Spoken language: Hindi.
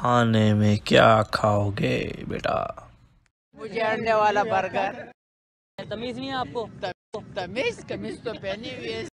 खाने में क्या खाओगे बेटा मुझे अंडे वाला बर्गर तमीज नहीं है आपको तमीज कमीज तो पहनी हुई है